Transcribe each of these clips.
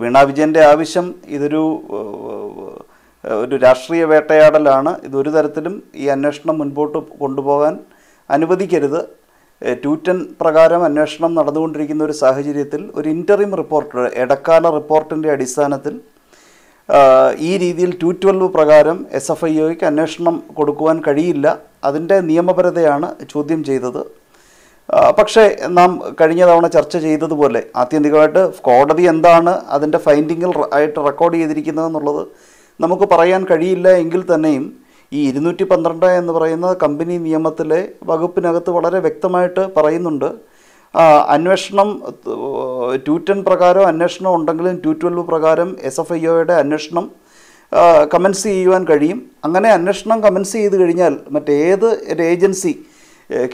വീണാ വിജയൻ്റെ ആവശ്യം ഇതൊരു ഒരു രാഷ്ട്രീയ വേട്ടയാടലാണ് ഇതൊരു തരത്തിലും ഈ അന്വേഷണം മുൻപോട്ട് കൊണ്ടുപോകാൻ അനുവദിക്കരുത് ട്യൂറ്റൻ പ്രകാരം അന്വേഷണം നടന്നുകൊണ്ടിരിക്കുന്ന ഒരു സാഹചര്യത്തിൽ ഒരു ഇൻ്ററിം റിപ്പോർട്ട് ഇടക്കാല റിപ്പോർട്ടിൻ്റെ അടിസ്ഥാനത്തിൽ ഈ രീതിയിൽ ടു ട്വൽവ് പ്രകാരം എസ് എഫ് ഐ ഒക്ക് അന്വേഷണം കൊടുക്കുവാൻ കഴിയില്ല അതിൻ്റെ നിയമപരതയാണ് ചോദ്യം ചെയ്തത് പക്ഷേ നാം കഴിഞ്ഞ തവണ ചർച്ച ചെയ്തതുപോലെ ആത്യന്തികമായിട്ട് കോടതി എന്താണ് അതിൻ്റെ ഫൈൻഡിങ്ങിൽ ആയിട്ട് റെക്കോർഡ് ചെയ്തിരിക്കുന്നത് എന്നുള്ളത് നമുക്ക് പറയാൻ കഴിയില്ല എങ്കിൽ തന്നെയും ഈ ഇരുന്നൂറ്റി പന്ത്രണ്ട് എന്ന് പറയുന്ന കമ്പനി നിയമത്തിലെ വകുപ്പിനകത്ത് വളരെ വ്യക്തമായിട്ട് പറയുന്നുണ്ട് അന്വേഷണം ടു ടെൻ പ്രകാരം അന്വേഷണം ഉണ്ടെങ്കിലും ടു ട്വൽവ് പ്രകാരം എസ് എഫ് ഐ ഒയുടെ അന്വേഷണം കമൻസ് ചെയ്യുവാൻ കഴിയും അങ്ങനെ അന്വേഷണം കമൻസ് ചെയ്ത് കഴിഞ്ഞാൽ മറ്റേത് ഒരു ഏജൻസി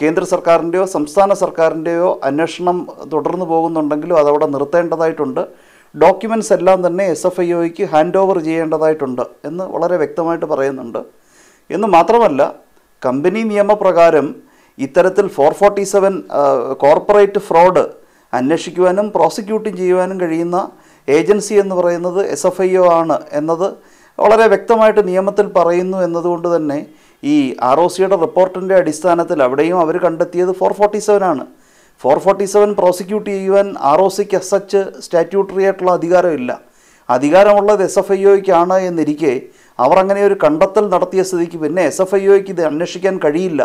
കേന്ദ്ര സർക്കാരിൻ്റെയോ സംസ്ഥാന സർക്കാരിൻ്റെയോ അന്വേഷണം തുടർന്നു പോകുന്നുണ്ടെങ്കിലും അതവിടെ നിർത്തേണ്ടതായിട്ടുണ്ട് ഡോക്യുമെൻസ് എല്ലാം തന്നെ എസ് എഫ് ഐ ഒയ്ക്ക് ഹാൻഡ് ഓവർ ചെയ്യേണ്ടതായിട്ടുണ്ട് എന്ന് വളരെ വ്യക്തമായിട്ട് പറയുന്നുണ്ട് എന്ന് മാത്രമല്ല കമ്പനി നിയമപ്രകാരം ഇത്തരത്തിൽ four forty seven corporate fraud അന്വേഷിക്കുവാനും പ്രോസിക്യൂട്ട് ചെയ്യുവാനും കഴിയുന്ന ഏജൻസി എന്ന് പറയുന്നത് എസ് എഫ് ഐ ഒ ആണ് എന്നത് വളരെ വ്യക്തമായിട്ട് നിയമത്തിൽ പറയുന്നു എന്നതുകൊണ്ട് തന്നെ ഈ ആർ ഒ സിയുടെ റിപ്പോർട്ടിൻ്റെ അടിസ്ഥാനത്തിൽ അവിടെയും അവർ കണ്ടെത്തിയത് ഫോർ ഫോർട്ടി സെവനാണ് ഫോർ ഫോർട്ടി സെവൻ പ്രോസിക്യൂട്ട് ചെയ്യുവാൻ ആർ ഒ സിക്ക് എസ് എച്ച് സ്റ്റാറ്റ്യൂട്ടറി ആയിട്ടുള്ള അധികാരമില്ല അധികാരമുള്ളത് എസ് എഫ് ഐ ഒയ്ക്കാണ് എന്നിരിക്കെ അവർ അങ്ങനെ ഒരു കണ്ടെത്തൽ നടത്തിയ സ്ഥിതിക്ക് പിന്നെ എസ് എഫ് ഐ ഒയ്ക്ക് ഇത് അന്വേഷിക്കാൻ കഴിയില്ല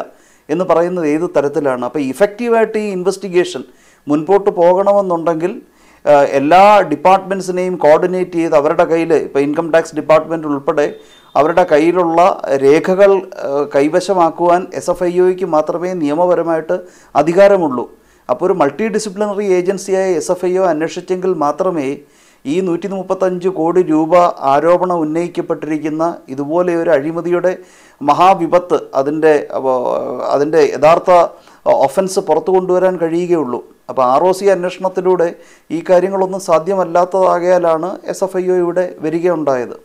എന്ന് പറയുന്നത് ഏത് തരത്തിലാണ് അപ്പോൾ ഇഫക്റ്റീവായിട്ട് ഈ ഇൻവെസ്റ്റിഗേഷൻ മുൻപോട്ട് പോകണമെന്നുണ്ടെങ്കിൽ എല്ലാ ഡിപ്പാർട്ട്മെൻറ്റ്സിനെയും കോർഡിനേറ്റ് ചെയ്ത് അവരുടെ കയ്യിൽ ഇപ്പോൾ ഇൻകം ടാക്സ് ഡിപ്പാർട്ട്മെൻറ്റ് ഉൾപ്പെടെ അവരുടെ കയ്യിലുള്ള രേഖകൾ കൈവശമാക്കുവാൻ എസ് എഫ് ഐ ഒയ്ക്ക് മാത്രമേ നിയമപരമായിട്ട് അധികാരമുള്ളൂ അപ്പോൾ ഒരു മൾട്ടി ഡിസിപ്ലിനറി ഏജൻസിയായ എസ് എഫ് ഐ ഒ അന്വേഷിച്ചെങ്കിൽ മാത്രമേ ഈ നൂറ്റി മുപ്പത്തഞ്ച് കോടി രൂപ ആരോപണം ഉന്നയിക്കപ്പെട്ടിരിക്കുന്ന ഇതുപോലെ ഒരു അഴിമതിയുടെ മഹാവിപത്ത് അതിൻ്റെ അതിൻ്റെ യഥാർത്ഥ ഒഫൻസ് പുറത്തു കൊണ്ടുവരാൻ കഴിയുകയുള്ളൂ അപ്പോൾ ആർ ഒ സി അന്വേഷണത്തിലൂടെ ഈ കാര്യങ്ങളൊന്നും സാധ്യമല്ലാത്തതാകയാലാണ് എസ് എഫ് ഐ ഇവിടെ വരികയുണ്ടായത്